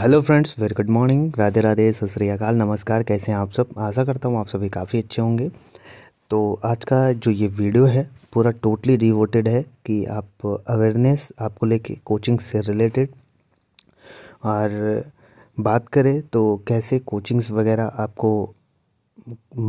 hello friends very good morning Radhe Radhe Sat Sri Akal नमस्कार कैसे हैं आप सब आशा करता हूँ आप सभी काफ़ी अच्छे होंगे तो आज का जो ये वीडियो है पूरा टोटली डिवोटेड है कि आप अवेयरनेस आपको लेके कोचिंग से रिलेटेड और बात करें तो कैसे कोचिंग्स वगैरह आपको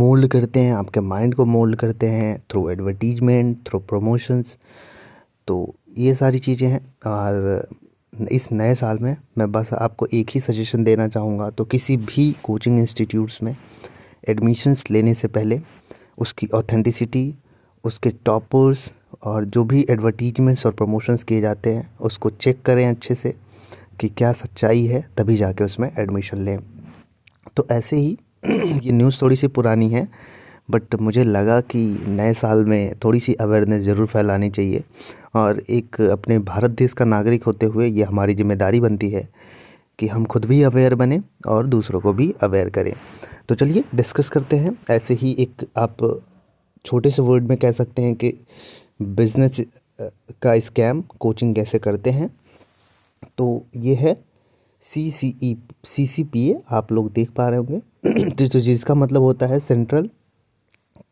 मोल्ड करते हैं आपके माइंड को मोल्ड करते हैं थ्रू एडवर्टीजमेंट थ्रू प्रमोशंस तो ये सारी चीज़ें हैं और इस नए साल में मैं बस आपको एक ही सजेशन देना चाहूँगा तो किसी भी कोचिंग इंस्टीट्यूट्स में एडमिशन्स लेने से पहले उसकी ऑथेंटिसिटी उसके टॉपर्स और जो भी एडवर्टीजमेंट्स और प्रमोशंस किए जाते हैं उसको चेक करें अच्छे से कि क्या सच्चाई है तभी जाके उसमें एडमिशन लें तो ऐसे ही ये न्यूज़ थोड़ी सी पुरानी है बट मुझे लगा कि नए साल में थोड़ी सी अवेयरनेस ज़रूर फैलानी चाहिए और एक अपने भारत देश का नागरिक होते हुए ये हमारी जिम्मेदारी बनती है कि हम खुद भी अवेयर बने और दूसरों को भी अवेयर करें तो चलिए डिस्कस करते हैं ऐसे ही एक आप छोटे से वर्ड में कह सकते हैं कि बिज़नेस का स्कैम कोचिंग कैसे करते हैं तो ये है सी सी ई सी सी पी ए आप लोग देख पा रहे होंगे तो, तो जिसका मतलब होता है Central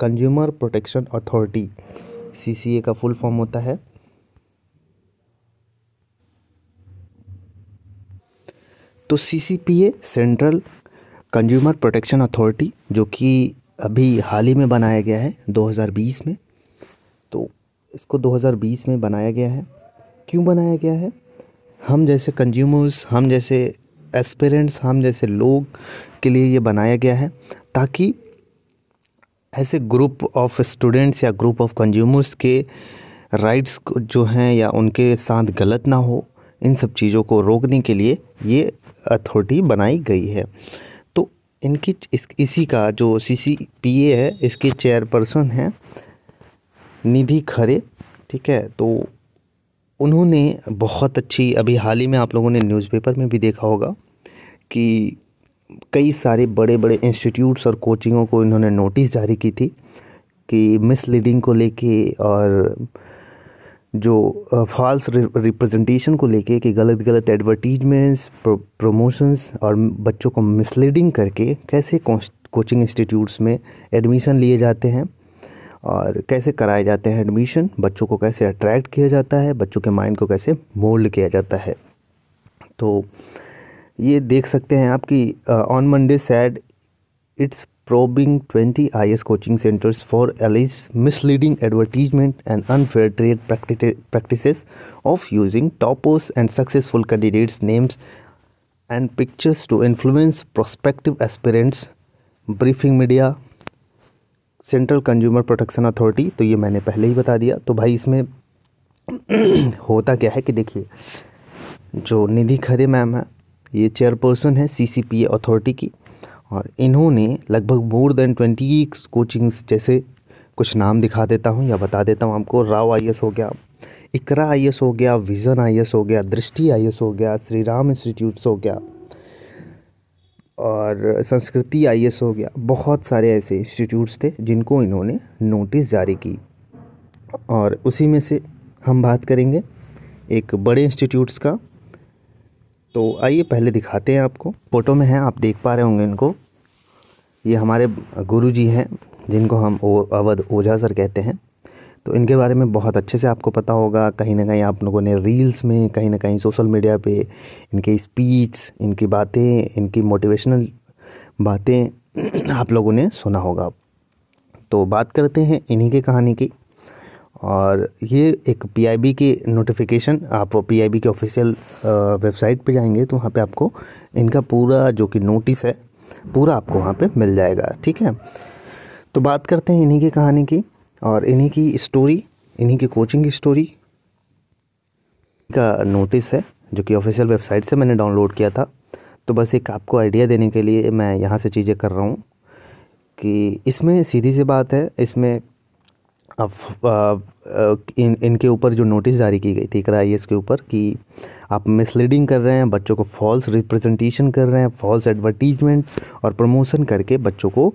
Consumer Protection Authority C का फुल फॉर्म होता है तो C Central Consumer Protection Authority जो कि अभी हाल ही में बनाया गया है 2020 में तो इसको 2020 में बनाया गया है क्यों बनाया गया है हम जैसे कंज्यूमर्स हम जैसे एस्पेरेंट्स हम जैसे लोग के लिए ये बनाया गया है ताकि ऐसे ग्रुप ऑफ स्टूडेंट्स या ग्रुप ऑफ कंज्यूमर्स के राइट्स जो हैं या उनके साथ गलत ना हो इन सब चीज़ों को रोकने के लिए ये अथॉरिटी बनाई गई है तो इनकी इस इसी का जो सी सी पी ए है इसके चेयरपर्सन हैं निधि खरे ठीक है तो उन्होंने बहुत अच्छी अभी हाल ही में आप लोगों ने न्यूज़पेपर में भी देखा होगा कि कई सारे बड़े बड़े इंस्टीट्यूट्स और कोचिंगों को इन्होंने नोटिस जारी की थी कि मिसलीडिंग को लेके और जो फॉल्स रिप्रेजेंटेशन को लेके कि गलत गलत एडवर्टीजमेंट्स प्रमोशंस और बच्चों को मिसलीडिंग करके कैसे कोचिंग इंस्टीट्यूट्स में एडमिशन लिए जाते हैं और कैसे कराए जाते हैं एडमिशन बच्चों को कैसे अट्रैक्ट किया जाता है बच्चों के माइंड को कैसे मोल्ड किया जाता है तो ये देख सकते हैं आप कि on Monday said it's probing twenty I S coaching centres for alleged misleading advertisement and unfair trade practice of using toppers and successful candidates names and pictures to influence prospective aspirants briefing media Central Consumer Protection Authority तो ये मैंने पहले ही बता दिया तो भाई इसमें होता क्या है कि देखिए जो निधि खरे मैम है ये चेयरपर्सन है सीसीपीए अथॉरिटी की और इन्होंने लगभग मोर देन ट्वेंटी कोचिंग्स जैसे कुछ नाम दिखा देता हूँ या बता देता हूँ आपको राव आई हो गया इकरा आई हो गया विज़न आई हो गया दृष्टि आई हो गया श्री राम इंस्टीट्यूट्स हो गया और संस्कृति आई हो गया बहुत सारे ऐसे इंस्टीट्यूट्स थे जिनको इन्होंने नोटिस जारी की और उसी में से हम बात करेंगे एक बड़े इंस्टीट्यूट्स का तो आइए पहले दिखाते हैं आपको फ़ोटो में हैं आप देख पा रहे होंगे इनको ये हमारे गुरु जी हैं जिनको हम अवध ओझा सर कहते हैं तो इनके बारे में बहुत अच्छे से आपको पता होगा कहीं ना कहीं आप लोगों ने रील्स में कहीं ना कहीं सोशल मीडिया पे इनके स्पीच इनकी बातें इनकी मोटिवेशनल बातें आप लोगों ने सुना होगा तो बात करते हैं इन्हीं की कहानी की और ये एक पीआईबी की नोटिफिकेशन आप पीआईबी के ऑफिशियल वेबसाइट पे जाएंगे तो वहाँ पे आपको इनका पूरा जो कि नोटिस है पूरा आपको वहाँ पे मिल जाएगा ठीक है तो बात करते हैं इन्हीं की कहानी की और इन्हीं की स्टोरी इन्हीं की कोचिंग की स्टोरी का नोटिस है जो कि ऑफिशियल वेबसाइट से मैंने डाउनलोड किया था तो बस एक आपको आइडिया देने के लिए मैं यहाँ से चीज़ें कर रहा हूँ कि इसमें सीधी सी बात है इसमें इन इनके ऊपर जो नोटिस जारी की गई थी क्राइएस के ऊपर कि आप मिसलीडिंग कर रहे हैं बच्चों को फॉल्स रिप्रेजेंटेशन कर रहे हैं फॉल्स एडवर्टीजमेंट और प्रमोशन करके बच्चों को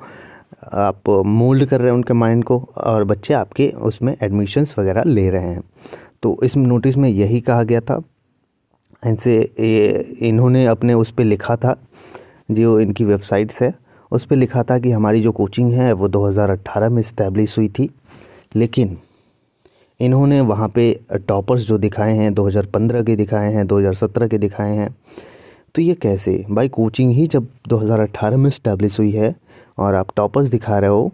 आप मोल्ड कर रहे हैं उनके माइंड को और बच्चे आपके उसमें एडमिशन्स वगैरह ले रहे हैं तो इस नोटिस में यही कहा गया था इनसे इन्होंने अपने उस पर लिखा था जो इनकी वेबसाइट्स है उस पर लिखा था कि हमारी जो कोचिंग है वो 2018 में इस्टेब्लिश हुई थी लेकिन इन्होंने वहाँ पे टॉपर्स जो दिखाए हैं 2015 के दिखाए हैं 2017 के दिखाए हैं तो ये कैसे भाई कोचिंग ही जब 2018 में इस्टेब्लिश हुई है और आप टॉपर्स दिखा रहे हो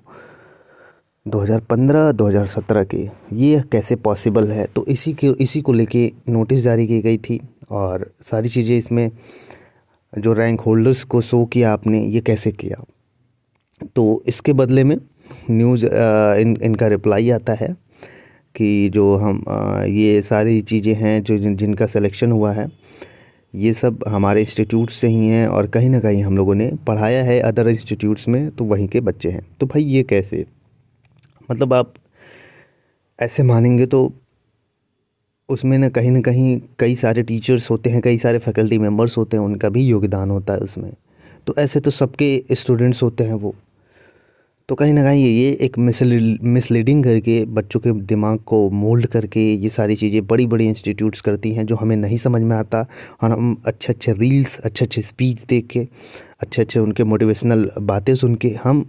2015 2017 के ये कैसे पॉसिबल है तो इसी के इसी को लेके नोटिस जारी की गई थी और सारी चीज़ें इसमें जो रैंक होल्डर्स को शो किया आपने ये कैसे किया तो इसके बदले में न्यूज़ इन इनका रिप्लाई आता है कि जो हम ये सारी चीज़ें हैं जो जिन जिनका सिलेक्शन हुआ है ये सब हमारे इंस्टीट्यूट से ही हैं और कहीं ना कहीं हम लोगों ने पढ़ाया है अदर इंस्टीट्यूट्स में तो वहीं के बच्चे हैं तो भाई ये कैसे मतलब आप ऐसे मानेंगे तो उसमें ना कहीं ना कहीं कई सारे टीचर्स होते हैं कई सारे फैकल्टी मेम्बर्स होते हैं उनका भी योगदान होता है उसमें तो ऐसे तो सबके स्टूडेंट्स होते हैं वो तो कहीं ना कहीं ये एक मिसलीडिंग करके बच्चों के दिमाग को मोल्ड करके ये सारी चीज़ें बड़ी बड़ी इंस्टीट्यूट्स करती हैं जो हमें नहीं समझ में आता और हम अच्छे अच्छे रील्स अच्छे अच्छे स्पीच देख के अच्छे अच्छे उनके मोटिवेशनल बातें सुन के हम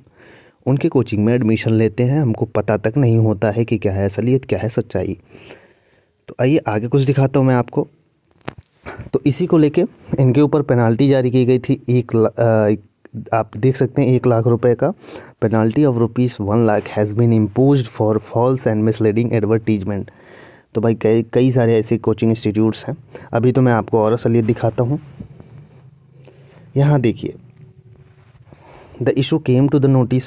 उनके कोचिंग में एडमिशन लेते हैं हमको पता तक नहीं होता है कि क्या है असलियत क्या है सच्चाई तो आइए आगे कुछ दिखाता हूँ मैं आपको तो इसी को लेके इनके ऊपर पेनाल्टी जारी की गई थी एक, एक आप देख सकते हैं एक लाख रुपए का penalty of rupees one lakh has been impose for false and misleading advertisement तो भाई कई कई सारे ऐसे कोचिंग इंस्टीट्यूट्स हैं अभी तो मैं आपको और असलियत दिखाता हूँ यहाँ देखिए the the issue came to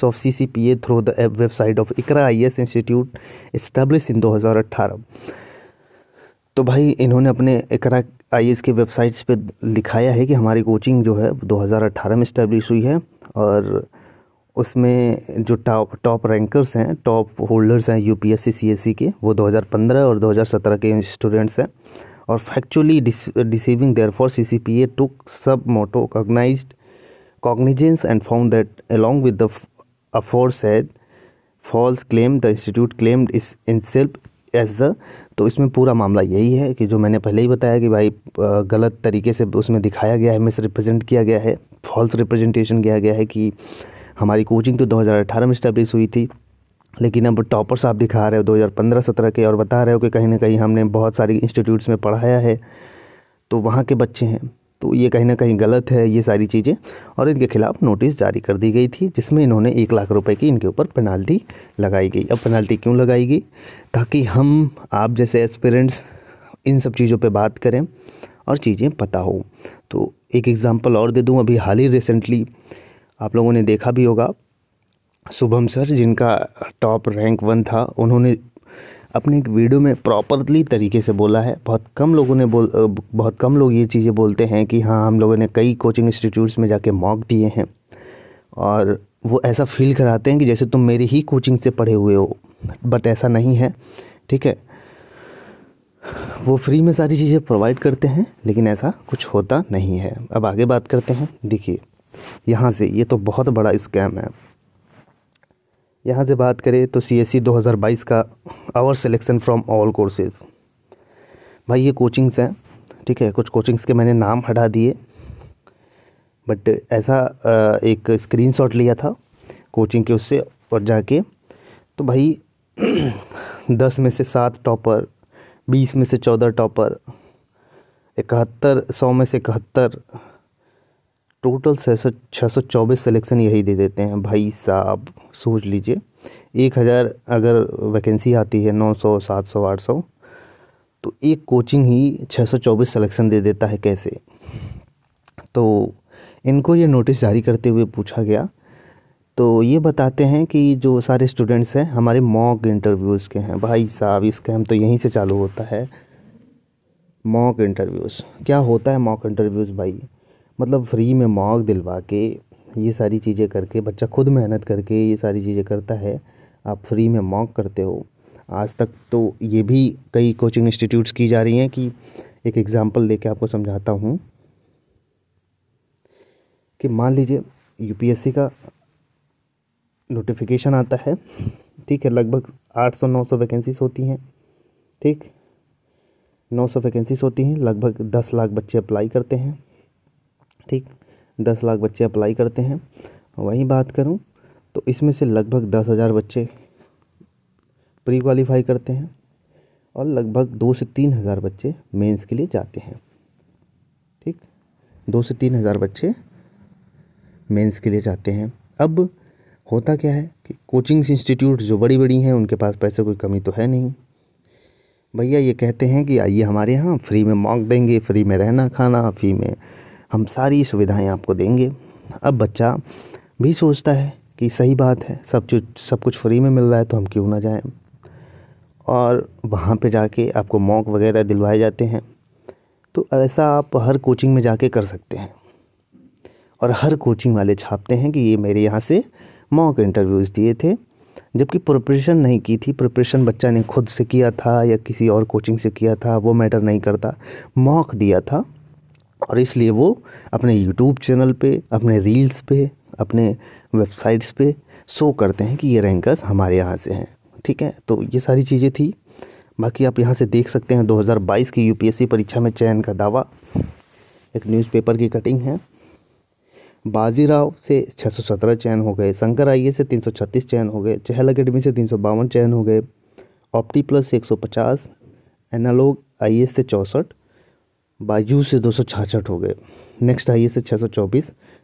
of C C P A through the website of Iqra I S institute establish in दो हजार अट्ठारह तो भाई इन्होंने अपने इकरा आई की वेबसाइट्स पे लिखाया है कि हमारी कोचिंग जो है 2018 में इस्टेब्लिश हुई है और उसमें जो टॉप टॉप रैंकर्स हैं टॉप होल्डर्स हैं यूपीएससी सीएससी के वो 2015 और 2017 के स्टूडेंट्स हैं और factually deceiving their for C C P A took suo motu cognise cognizance and found that along with the aforesaid false claim the institute claimed is in self as the तो इसमें पूरा मामला यही है कि जो मैंने पहले ही बताया कि भाई गलत तरीके से उसमें दिखाया गया है मिस रिप्रेजेंट किया गया है फॉल्स रिप्रेजेंटेशन किया गया है कि हमारी कोचिंग तो 2018 में इस्टेब्लिश हुई थी लेकिन अब टॉपर्स आप दिखा रहे हो 2015-17 के और बता रहे हो कि कहीं ना कहीं हमने बहुत सारी इंस्टीट्यूट्स में पढ़ाया है तो वहाँ के बच्चे हैं तो ये कहीं ना कहीं गलत है ये सारी चीज़ें और इनके खिलाफ नोटिस जारी कर दी गई थी जिसमें इन्होंने एक लाख रुपए की इनके ऊपर पेनाल्टी लगाई गई अब पेनाल्टी क्यों लगाई गई ताकि हम आप जैसे एस्पिरेंट्स इन सब चीज़ों पे बात करें और चीज़ें पता हो तो एक एग्ज़ाम्पल और दे दूँ अभी हाल ही रिसेंटली आप लोगों ने देखा भी होगा शुभम सर जिनका टॉप रैंक वन था उन्होंने अपने एक वीडियो में प्रॉपरली तरीके से बोला है बहुत कम लोगों ने बोल बहुत कम लोग ये चीज़ें बोलते हैं कि हाँ हम लोगों ने कई कोचिंग इंस्टीट्यूट्स में जाके मॉक दिए हैं और वो ऐसा फील कराते हैं कि जैसे तुम मेरी ही कोचिंग से पढ़े हुए हो बट ऐसा नहीं है ठीक है वो फ्री में सारी चीज़ें प्रोवाइड करते हैं लेकिन ऐसा कुछ होता नहीं है अब आगे बात करते हैं देखिए यहाँ से ये तो बहुत बड़ा स्कैम है यहाँ से बात करें तो सी एस सी बाईस का our selection from all courses भाई ये कोचिंग्स हैं ठीक है कुछ कोचिंग्स के मैंने नाम हटा दिए बट ऐसा एक स्क्रीनशॉट लिया था कोचिंग के उससे और जाके तो भाई दस में से सात टॉपर बीस में से चौदह टॉपर इकहत्तर सौ में से इकहत्तर टोटल छः सौ छः सौ चौबीस सेलेक्शन यही दे देते हैं भाई साहब सोच लीजिए एक हज़ार अगर वैकेंसी आती है नौ सौ सात सौ आठ सौ तो एक कोचिंग ही छः सौ चौबीस सेलेक्शन दे देता है कैसे तो इनको ये नोटिस जारी करते हुए पूछा गया तो ये बताते हैं कि जो सारे स्टूडेंट्स हैं हमारे मॉक इंटरव्यूज़ के हैं भाई साहब इस कैम तो यहीं से चालू होता है मॉक इंटरव्यूज़ क्या होता है मॉक इंटरव्यूज़ भाई मतलब फ्री में मॉक दिलवा के ये सारी चीज़ें करके बच्चा खुद मेहनत करके ये सारी चीज़ें करता है आप फ्री में मॉक करते हो आज तक तो ये भी कई कोचिंग इंस्टीट्यूट्स की जा रही हैं कि एक एग्ज़ाम्पल दे के आपको समझाता हूँ कि मान लीजिए यूपीएससी का नोटिफिकेशन आता है ठीक है लगभग आठ सौ नौ सौ वैकेंसीज होती हैं ठीक नौ सौ वैकेंसीज होती हैं लगभग दस लाख बच्चे अप्लाई करते हैं ठीक दस लाख बच्चे अप्लाई करते हैं वहीं बात करूं तो इसमें से लगभग दस हज़ार बच्चे प्री क्वालिफ़ाई करते हैं और लगभग दो से तीन हज़ार बच्चे मेंस के लिए जाते हैं ठीक दो से तीन हज़ार बच्चे मेंस के लिए जाते हैं अब होता क्या है कि कोचिंग्स इंस्टीट्यूट जो बड़ी बड़ी हैं उनके पास पैसे कोई कमी तो है नहीं भैया ये कहते हैं कि आइए हमारे यहाँ फ्री में मॉक देंगे फ्री में रहना खाना फ्री में हम सारी सुविधाएं आपको देंगे अब बच्चा भी सोचता है कि सही बात है सब कुछ सब कुछ फ्री में मिल रहा है तो हम क्यों ना जाएं और वहाँ पे जाके आपको मॉक वगैरह दिलवाए जाते हैं तो ऐसा आप हर कोचिंग में जाके कर सकते हैं और हर कोचिंग वाले छापते हैं कि ये मेरे यहाँ से मॉक इंटरव्यूज़ दिए थे जबकि प्रिपरेशन नहीं की थी प्रिपरेशन बच्चा ने खुद से किया था या किसी और कोचिंग से किया था वो मैटर नहीं करता मॉक दिया था और इसलिए वो अपने यूट्यूब चैनल पे अपने रील्स पे अपने वेबसाइट्स पे शो करते हैं कि ये रैंकर्स हमारे यहाँ से हैं ठीक है तो ये सारी चीज़ें थी बाकी आप यहाँ से देख सकते हैं 2022 की यूपीएससी परीक्षा में चयन का दावा एक न्यूज़पेपर की कटिंग है बाजीराव से 617 चयन हो गए शंकर आई से 336 चयन हो गए चहल अकेडमी से तीन चयन हो गए ऑप्टी प्लस से 150 एनालॉग आई से चौंसठ बायजू से दो हो गए नेक्स्ट आई से छः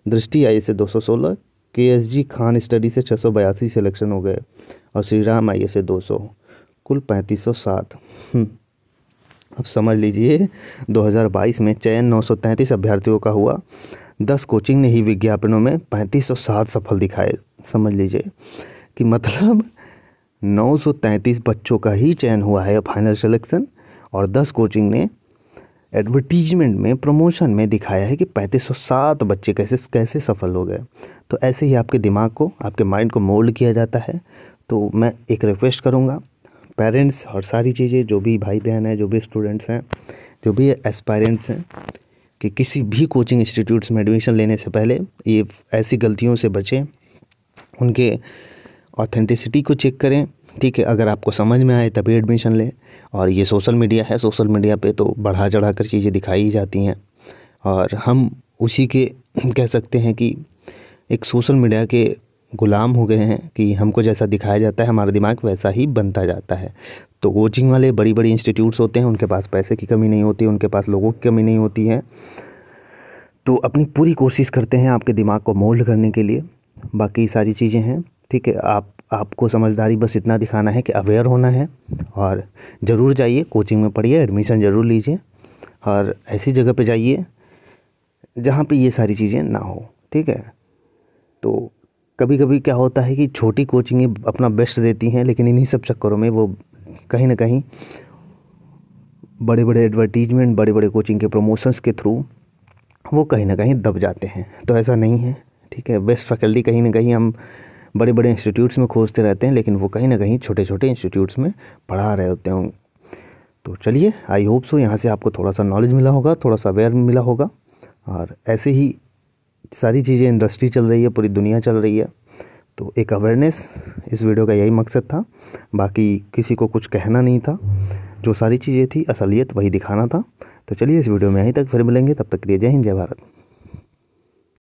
दृष्टि आई से 216 सौ खान स्टडी से छः सिलेक्शन हो गए और श्री राम आई से 200 कुल 3507 हम्म, अब समझ लीजिए 2022 में चयन 933 अभ्यर्थियों का हुआ 10 कोचिंग ने ही विज्ञापनों में 3507 सफल दिखाए समझ लीजिए कि मतलब 933 बच्चों का ही चयन हुआ है फाइनल सिलेक्शन और 10 कोचिंग ने एडवर्टीजमेंट में प्रमोशन में दिखाया है कि 3507 बच्चे कैसे कैसे सफल हो गए तो ऐसे ही आपके दिमाग को आपके माइंड को मोल्ड किया जाता है तो मैं एक रिक्वेस्ट करूँगा पेरेंट्स और सारी चीज़ें जो भी भाई बहन हैं जो भी स्टूडेंट्स हैं जो भी एस्पायरेंट्स हैं कि किसी भी कोचिंग इंस्टीट्यूट्स में एडमिशन लेने से पहले ये ऐसी गलतियों से बचें उनके ऑथेंटिसिटी को चेक करें ठीक है अगर आपको समझ में आए तभी एडमिशन लें और ये सोशल मीडिया है सोशल मीडिया पे तो बढ़ा चढ़ा कर चीज़ें दिखाई जाती हैं और हम उसी के कह सकते हैं कि एक सोशल मीडिया के गुलाम हो गए हैं कि हमको जैसा दिखाया जाता है हमारा दिमाग वैसा ही बनता जाता है तो कोचिंग वाले बड़ी बड़ी इंस्टीट्यूट्स होते हैं उनके पास पैसे की कमी नहीं होती उनके पास लोगों की कमी नहीं होती है तो अपनी पूरी कोशिश करते हैं आपके दिमाग को मोल्ड करने के लिए बाकी सारी चीज़ें हैं ठीक है आप आपको समझदारी बस इतना दिखाना है कि अवेयर होना है और ज़रूर जाइए कोचिंग में पढ़िए एडमिशन ज़रूर लीजिए और ऐसी जगह पे जाइए जहाँ पे ये सारी चीज़ें ना हो ठीक है तो कभी कभी क्या होता है कि छोटी कोचिंगें अपना बेस्ट देती हैं लेकिन इन्हीं सब चक्करों में वो कहीं ना कहीं बड़े बड़े एडवर्टीजमेंट बड़े बड़े कोचिंग के प्रमोशंस के थ्रू वो कहीं ना कहीं दब जाते हैं तो ऐसा नहीं है ठीक है बेस्ट फैकल्टी कहीं ना कहीं हम बड़े बड़े इंस्टीट्यूट्स में खोजते रहते हैं लेकिन वो कहीं ना कहीं छोटे छोटे इंस्टीट्यूट्स में पढ़ा रहे होते होंगे तो चलिए आई होप सो यहाँ से आपको थोड़ा सा नॉलेज मिला होगा थोड़ा सा अवेयर मिला होगा और ऐसे ही सारी चीज़ें इंडस्ट्री चल रही है पूरी दुनिया चल रही है तो एक अवेयरनेस इस वीडियो का यही मकसद था बाकी किसी को कुछ कहना नहीं था जो सारी चीज़ें थी असलियत वही दिखाना था तो चलिए इस वीडियो में यहीं तक फिर मिलेंगे तब तक के लिए जय हिंद जय भारत